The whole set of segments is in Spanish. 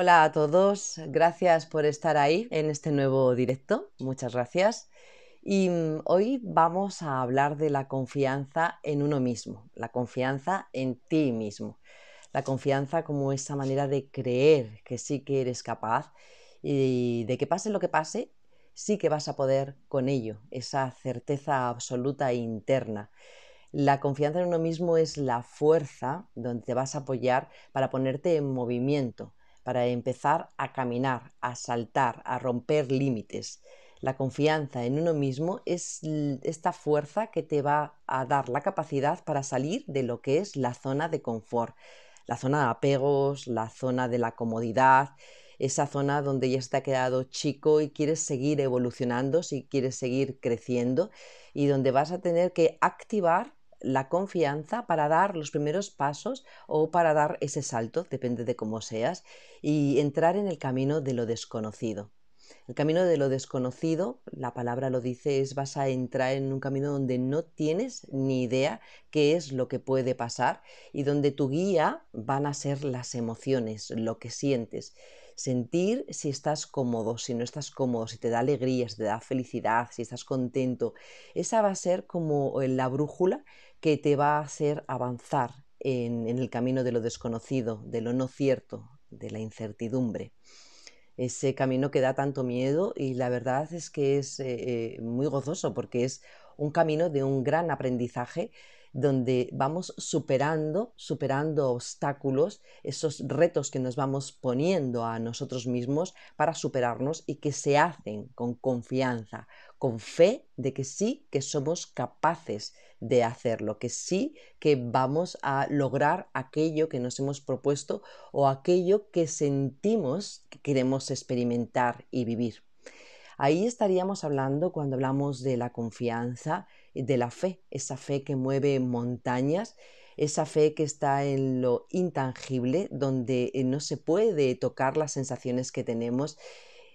Hola a todos, gracias por estar ahí en este nuevo directo, muchas gracias. Y mm, hoy vamos a hablar de la confianza en uno mismo, la confianza en ti mismo, la confianza como esa manera de creer que sí que eres capaz y de que pase lo que pase, sí que vas a poder con ello, esa certeza absoluta e interna. La confianza en uno mismo es la fuerza donde te vas a apoyar para ponerte en movimiento, para empezar a caminar, a saltar, a romper límites. La confianza en uno mismo es esta fuerza que te va a dar la capacidad para salir de lo que es la zona de confort, la zona de apegos, la zona de la comodidad, esa zona donde ya está quedado chico y quieres seguir evolucionando, si quieres seguir creciendo y donde vas a tener que activar la confianza para dar los primeros pasos o para dar ese salto, depende de cómo seas, y entrar en el camino de lo desconocido. El camino de lo desconocido, la palabra lo dice, es vas a entrar en un camino donde no tienes ni idea qué es lo que puede pasar y donde tu guía van a ser las emociones, lo que sientes. Sentir si estás cómodo, si no estás cómodo, si te da alegría, si te da felicidad, si estás contento. Esa va a ser como eh, la brújula que te va a hacer avanzar en, el camino de lo desconocido, de lo no cierto, de la incertidumbre. Ese camino que da tanto miedo y la verdad es que es eh, eh, muy gozoso porque es un camino de un gran aprendizaje donde vamos superando, superando obstáculos, esos retos que nos vamos poniendo a nosotros mismos para superarnos y que se hacen con confianza, con fe de que sí, que somos capaces de hacerlo, que sí, que vamos a lograr aquello que nos hemos propuesto o aquello que sentimos que queremos experimentar y vivir. Ahí estaríamos hablando cuando hablamos de la confianza de la fe, esa fe que mueve montañas, esa fe que está en lo intangible, donde eh, no se puede tocar las sensaciones que tenemos,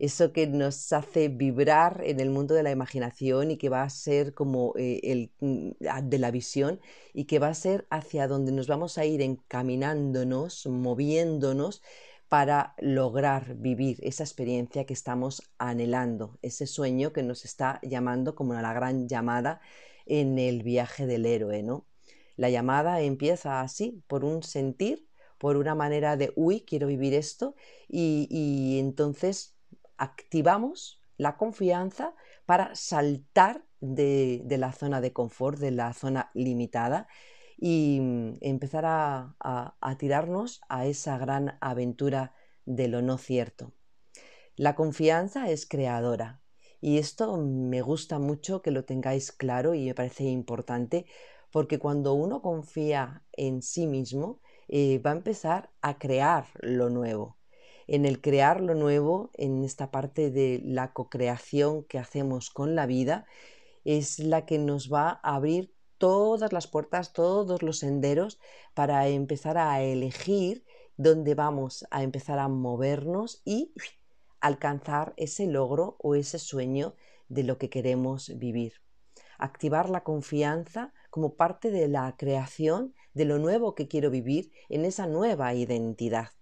eso que nos hace vibrar en el mundo de la imaginación y que va a ser como eh, el mm, ah, de la visión y que va a ser hacia donde nos vamos a ir encaminándonos, moviéndonos para lograr vivir esa experiencia que estamos anhelando, ese sueño que nos está llamando como la gran llamada en el viaje del héroe, ¿no? La llamada empieza así, por un sentir, por una manera de, uy, quiero vivir esto, y, entonces activamos la confianza para saltar de la zona de confort, de la zona limitada, y mm, empezar a, tirarnos a esa gran aventura de lo no cierto. La confianza es creadora y esto me gusta mucho que lo tengáis claro y me parece importante porque cuando uno confía en sí mismo eh, va a empezar a crear lo nuevo. En el crear lo nuevo, en esta parte de la co-creación que hacemos con la vida, es la que nos va a abrir todas las puertas, todos los senderos para empezar a elegir dónde vamos a empezar a movernos y alcanzar ese logro o ese sueño de lo que queremos vivir. Activar la confianza como parte de la creación de lo nuevo que quiero vivir en esa nueva identidad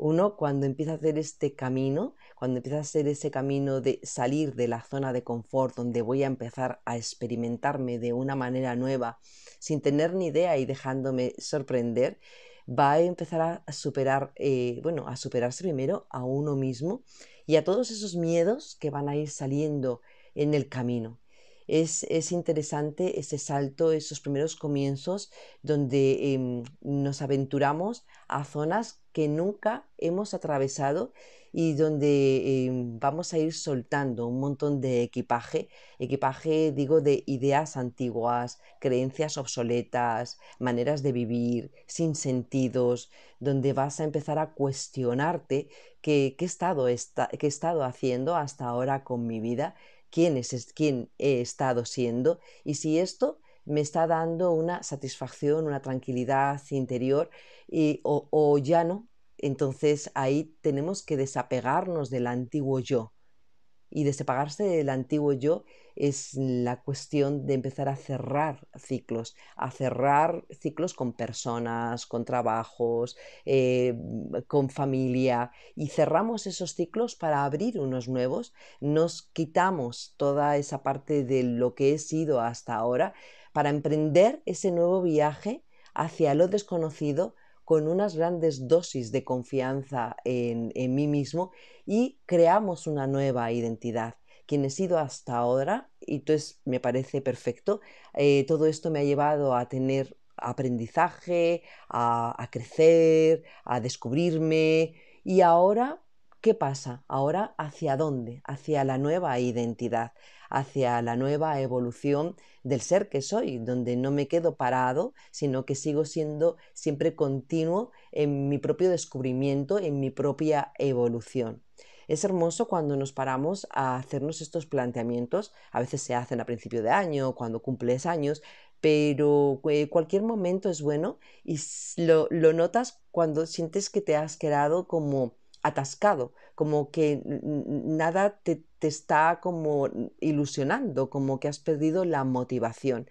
uno cuando empieza a hacer este camino, cuando empieza a hacer ese camino de salir de la zona de confort donde voy a empezar a experimentarme de una manera nueva, sin tener ni idea y dejándome sorprender, va a empezar a superar, eh, bueno, a superarse primero a uno mismo y a todos esos miedos que van a ir saliendo en el camino. Es, interesante ese salto, esos primeros comienzos donde em, nos aventuramos a zonas que nunca hemos atravesado y donde em, vamos a ir soltando un montón de equipaje, equipaje digo de ideas antiguas, creencias obsoletas, maneras de vivir, sin sentidos, donde vas a empezar a cuestionarte qué he estado, qué estado haciendo hasta ahora con mi vida, quién, es, quién he estado siendo y si esto me está dando una satisfacción, una tranquilidad interior y, o, ya no. Entonces ahí tenemos que desapegarnos del antiguo yo. Y desapegarse del antiguo yo es la cuestión de empezar a cerrar ciclos, a cerrar ciclos con personas, con trabajos, eh, con familia, y cerramos esos ciclos para abrir unos nuevos, nos quitamos toda esa parte de lo que he sido hasta ahora, para emprender ese nuevo viaje hacia lo desconocido con unas grandes dosis de confianza en, mí mismo y creamos una nueva identidad quien he sido hasta ahora, y entonces me parece perfecto. Eh, todo esto me ha llevado a tener aprendizaje, a, crecer, a descubrirme, y ahora ¿Qué pasa? Ahora, ¿hacia dónde? Hacia la nueva identidad, hacia la nueva evolución del ser que soy, donde no me quedo parado, sino que sigo siendo siempre continuo en mi propio descubrimiento, en mi propia evolución. Es hermoso cuando nos paramos a hacernos estos planteamientos, a veces se hacen a principio de año, cuando cumples años, pero eh, cualquier momento es bueno y lo, lo notas cuando sientes que te has quedado como atascado, como que nada te, está como ilusionando, como que has perdido la motivación.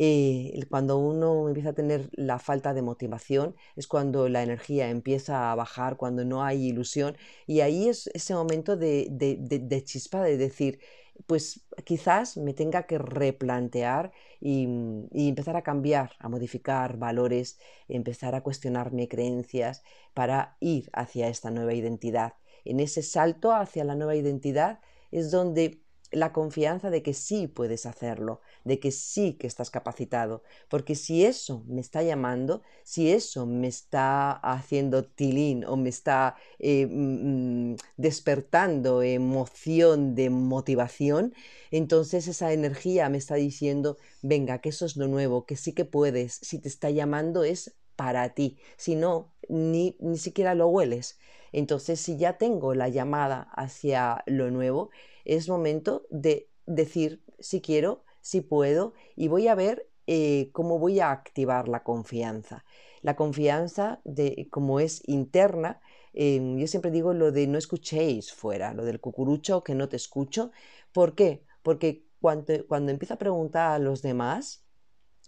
Eh, cuando uno empieza a tener la falta de motivación es cuando la energía empieza a bajar, cuando no hay ilusión. Y ahí es ese momento de, de, de chispa de decir, pues quizás me tenga que replantear mm, y, empezar a cambiar, a modificar valores, empezar a cuestionarme creencias para ir hacia esta nueva identidad. En ese salto hacia la nueva identidad es donde la confianza de que sí puedes hacerlo, de que sí que estás capacitado, porque si eso me está llamando, si eso me está haciendo tilín o me está eh, mm, mm, despertando emoción de motivación, entonces esa energía me está diciendo, venga, que eso es lo nuevo, que sí que puedes, si te está llamando es para ti, si no, ni, siquiera lo hueles. Entonces, si ya tengo la llamada hacia lo nuevo, es momento de decir si quiero, si puedo, y voy a ver eh, cómo voy a activar la confianza. La confianza, de, como es interna, em, yo siempre digo lo de no escuchéis fuera, lo del cucurucho que no te escucho. ¿Por qué? Porque cuando, cuando empiezo a preguntar a los demás,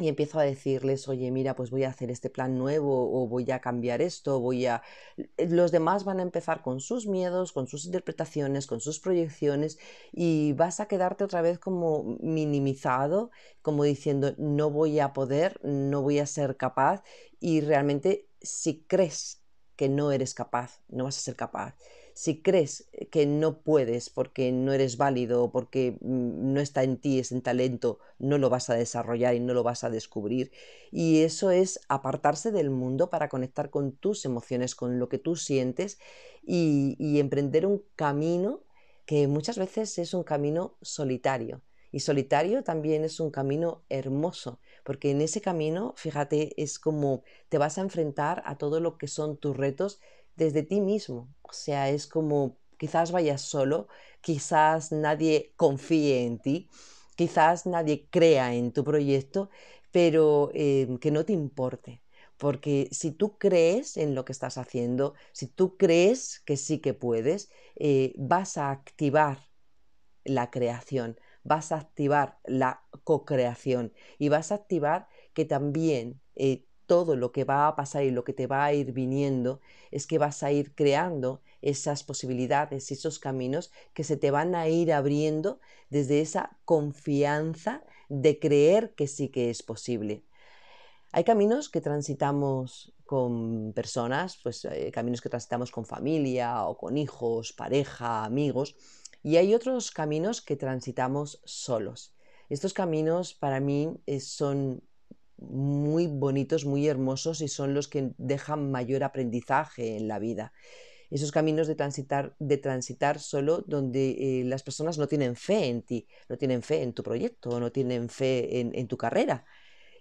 y empiezo a decirles, oye, mira, pues voy a hacer este plan nuevo o voy a cambiar esto, voy a... Eh, los demás van a empezar con sus miedos, con sus interpretaciones, con sus proyecciones y vas a quedarte otra vez como minimizado, como diciendo, no voy a poder, no voy a ser capaz y realmente si crees que no eres capaz, no vas a ser capaz. Si crees que no puedes porque no eres válido o porque mm, no está en ti ese talento, no lo vas a desarrollar y no lo vas a descubrir. Y eso es apartarse del mundo para conectar con tus emociones, con lo que tú sientes y, y emprender un camino que muchas veces es un camino solitario. Y solitario también es un camino hermoso, porque en ese camino, fíjate, es como te vas a enfrentar a todo lo que son tus retos desde ti mismo. O sea, es como quizás vayas solo, quizás nadie confíe en ti, quizás nadie crea en tu proyecto, pero em, que no te importe. Porque si tú crees en lo que estás haciendo, si tú crees que sí que puedes, eh, vas a activar la creación, vas a activar la co-creación y vas a activar que también eh, todo lo que va a pasar y lo que te va a ir viniendo es que vas a ir creando esas posibilidades, esos caminos que se te van a ir abriendo desde esa confianza de creer que sí que es posible. Hay caminos que transitamos con personas, pues eh, caminos que transitamos con familia o con hijos, pareja, amigos, y hay otros caminos que transitamos solos. Estos caminos para mí eh, son muy bonitos, muy hermosos y son los que dejan mayor aprendizaje en la vida. Esos caminos de transitar, de transitar solo donde eh, las personas no tienen fe en ti, no tienen fe en tu proyecto, no tienen fe en, tu carrera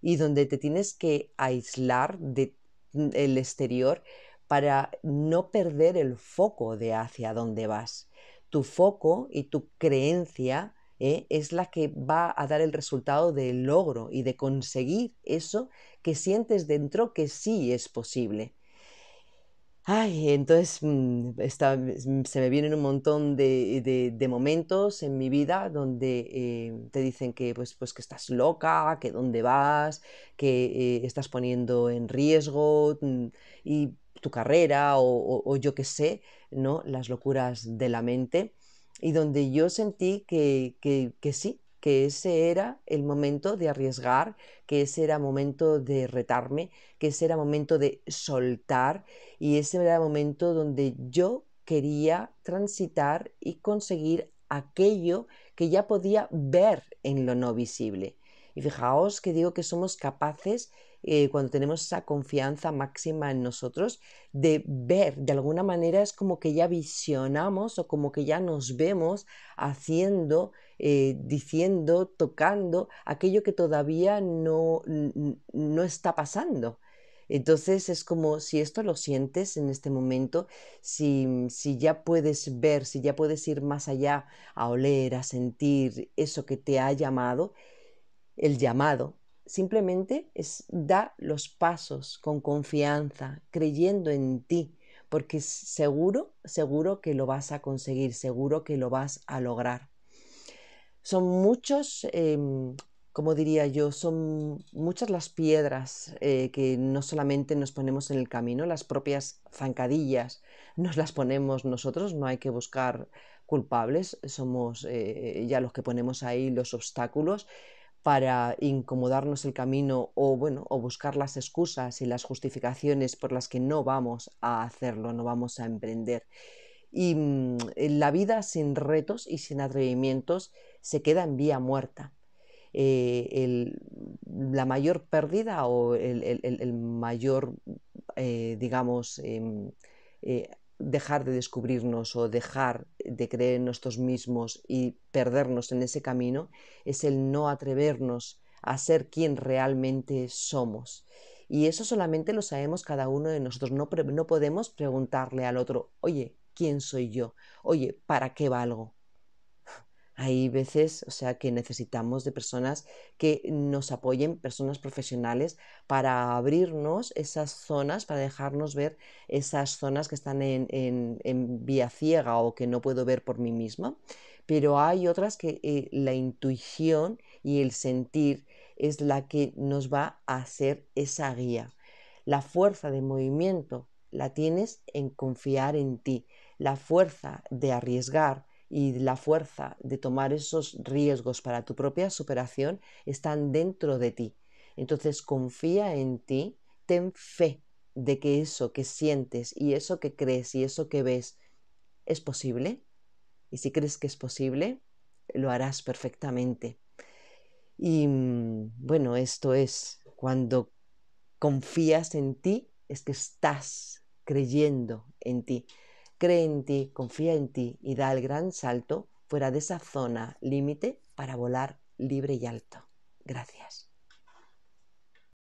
y donde te tienes que aislar del mm, exterior para no perder el foco de hacia dónde vas. Tu foco y tu creencia ¿eh? es la que va a dar el resultado del logro y de conseguir eso que sientes dentro que sí es posible. Ay, entonces mm, mm, se me vienen un montón de, momentos en mi vida donde eh, te dicen que, pues, pues, que estás loca, que dónde vas, que eh, estás poniendo en riesgo mm, y tu carrera o, yo qué sé, ¿no? Las locuras de la mente y donde yo sentí que, sí, que ese era el momento de arriesgar, que ese era momento de retarme, que ese era momento de soltar y ese era el momento donde yo quería transitar y conseguir aquello que ya podía ver en lo no visible. Y fijaos que digo que somos capaces eh, cuando tenemos esa confianza máxima en nosotros, de ver, de alguna manera es como que ya visionamos o como que ya nos vemos haciendo, eh, diciendo, tocando aquello que todavía no, no está pasando. Entonces es como si esto lo sientes en este momento, si, si, ya puedes ver, si ya puedes ir más allá a oler, a sentir eso que te ha llamado, el llamado, simplemente es da los pasos con confianza, creyendo en ti, porque seguro, seguro que lo vas a conseguir, seguro que lo vas a lograr. Son muchos, em, como diría yo, son muchas las piedras eh, que no solamente nos ponemos en el camino, las propias zancadillas nos las ponemos nosotros, no hay que buscar culpables, somos eh, ya los que ponemos ahí los obstáculos para incomodarnos el camino o bueno, o buscar las excusas y las justificaciones por las que no vamos a hacerlo, no vamos a emprender. Y mm, la vida sin retos y sin atrevimientos se queda en vía muerta. Eh, mm, la mayor pérdida o el, mayor, eh, digamos, em, eh, dejar de descubrirnos o dejar de creer en nosotros mismos y perdernos en ese camino es el no atrevernos a ser quien realmente somos. Y eso solamente lo sabemos cada uno de nosotros. No, no podemos preguntarle al otro, oye, ¿quién soy yo? Oye, ¿para qué valgo? Hay veces, o sea, que necesitamos de personas que nos apoyen, personas profesionales, para abrirnos esas zonas, para dejarnos ver esas zonas que están en, vía ciega o que no puedo ver por mí misma. Pero hay otras que eh, la intuición y el sentir es la que nos va a hacer esa guía. La fuerza de movimiento la tienes en confiar en ti. La fuerza de arriesgar y la fuerza de tomar esos riesgos para tu propia superación están dentro de ti. Entonces confía en ti, ten fe de que eso que sientes y eso que crees y eso que ves es posible. Y si crees que es posible, lo harás perfectamente. Y mm, bueno, esto es cuando confías en ti, es que estás creyendo en ti. Cree en ti, confía en ti y da el gran salto fuera de esa zona límite para volar libre y alto. Gracias.